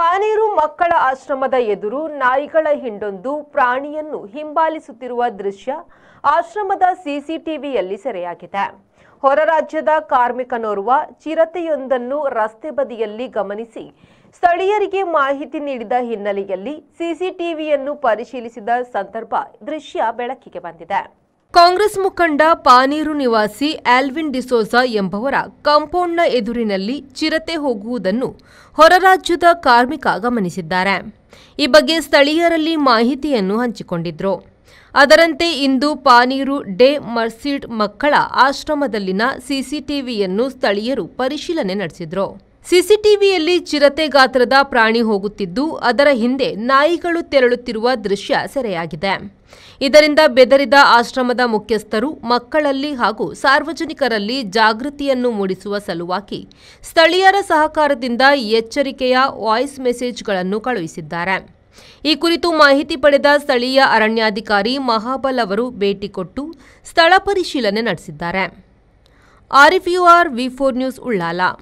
ಪಾನೇರು ಮಕ್ಕಳ ಆಶ್ರಮದ ಎದುರು ನಾಯಿಗಳ ಹಿಂಡೊಂದು ಪ್ರಾಣಿಯನ್ನು ಹಿಂಬಾಲಿಸುತ್ತಿರುವ ದೃಶ್ಯ ಆಶ್ರಮದ ಸಿಸಿಟಿವಿಯಲ್ಲಿ ಸೆರೆಯಾಗಿದೆ ಹೊರ ರಾಜ್ಯದ ಕಾರ್ಮಿಕನೋರ್ವ ಚಿರತೆಯೊಂದನ್ನು ರಸ್ತೆ ಬದಿಯಲ್ಲಿ ಗಮನಿಸಿ ಸ್ಥಳೀಯರಿಗೆ ಮಾಹಿತಿ ನೀಡಿದ ಹಿನ್ನೆಲೆಯಲ್ಲಿ ಸಿಸಿಟಿವಿಯನ್ನು ಪರಿಶೀಲಿಸಿದ ಸಂದರ್ಭ ದೃಶ್ಯ ಬೆಳಕಿಗೆ ಬಂದಿದೆ ಕಾಂಗ್ರೆಸ್ ಮುಖಂಡ ಪಾನೀರು ನಿವಾಸಿ ಆಲ್ವಿನ್ ಡಿಸೋಜಾ ಎಂಬವರ ಕಾಂಪೌಂಡ್ನ ಎದುರಿನಲ್ಲಿ ಚಿರತೆ ಹೋಗುವುದನ್ನು ಹೊರರಾಜ್ಯದ ಕಾರ್ಮಿಕ ಗಮನಿಸಿದ್ದಾರೆ ಈ ಬಗ್ಗೆ ಸ್ಥಳೀಯರಲ್ಲಿ ಮಾಹಿತಿಯನ್ನು ಹಂಚಿಕೊಂಡಿದ್ರು ಅದರಂತೆ ಇಂದು ಪಾನೀರು ಡೇ ಮರ್ಸಿಡ್ ಮಕ್ಕಳ ಆಶ್ರಮದಲ್ಲಿನ ಸಿಸಿಟಿವಿಯನ್ನು ಸ್ಥಳೀಯರು ಪರಿಶೀಲನೆ ನಡೆಸಿದರು ಸಿಸಿಟಿವಿಯಲ್ಲಿ ಚಿರತೆ ಗಾತ್ರದ ಪ್ರಾಣಿ ಹೋಗುತ್ತಿದ್ದು ಅದರ ಹಿಂದೆ ನಾಯಿಗಳು ತೆರಳುತ್ತಿರುವ ದೃಶ್ಯ ಸೆರೆಯಾಗಿದೆ ಇದರಿಂದ ಬೆದರಿದ ಆಶ್ರಮದ ಮುಖ್ಯಸ್ಥರು ಮಕ್ಕಳಲ್ಲಿ ಹಾಗೂ ಸಾರ್ವಜನಿಕರಲ್ಲಿ ಜಾಗೃತಿಯನ್ನು ಮೂಡಿಸುವ ಸಲುವಾಗಿ ಸ್ಥಳೀಯರ ಸಹಕಾರದಿಂದ ಎಚ್ಚರಿಕೆಯ ವಾಯ್ಸ್ ಮೆಸೇಜ್ಗಳನ್ನು ಕಳುಹಿಸಿದ್ದಾರೆ ಈ ಕುರಿತು ಮಾಹಿತಿ ಪಡೆದ ಸ್ಥಳೀಯ ಅರಣ್ಯಾಧಿಕಾರಿ ಮಹಾಬಲ್ ಅವರು ಭೇಟಿ ಕೊಟ್ಟು ಸ್ಥಳ ಪರಿಶೀಲನೆ ನಡೆಸಿದ್ದಾರೆ R V four news Ullal